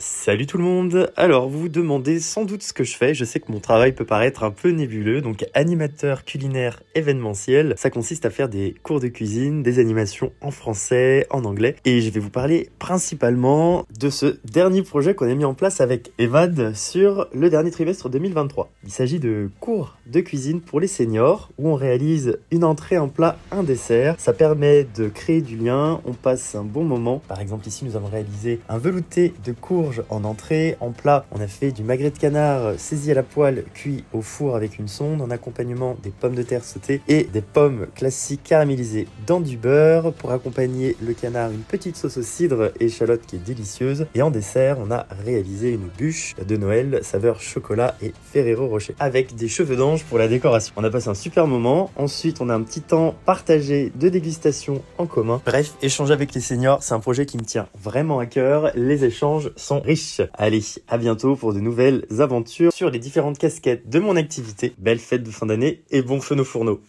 Salut tout le monde Alors vous vous demandez sans doute ce que je fais, je sais que mon travail peut paraître un peu nébuleux, donc animateur culinaire événementiel, ça consiste à faire des cours de cuisine, des animations en français, en anglais, et je vais vous parler principalement de ce dernier projet qu'on a mis en place avec Evad sur le dernier trimestre 2023. Il s'agit de cours de cuisine pour les seniors, où on réalise une entrée, en plat, un dessert, ça permet de créer du lien, on passe un bon moment, par exemple ici nous avons réalisé un velouté de cours en entrée, en plat, on a fait du magret de canard saisi à la poêle, cuit au four avec une sonde, en accompagnement des pommes de terre sautées et des pommes classiques caramélisées dans du beurre. Pour accompagner le canard, une petite sauce au cidre et échalote qui est délicieuse. Et en dessert, on a réalisé une bûche de Noël saveur chocolat et Ferrero Rocher avec des cheveux d'ange pour la décoration. On a passé un super moment. Ensuite, on a un petit temps partagé de dégustation en commun. Bref, échanger avec les seniors, c'est un projet qui me tient vraiment à cœur. Les échanges sont riche. Allez, à bientôt pour de nouvelles aventures sur les différentes casquettes de mon activité. Belle fête de fin d'année et bon feu nos fourneaux.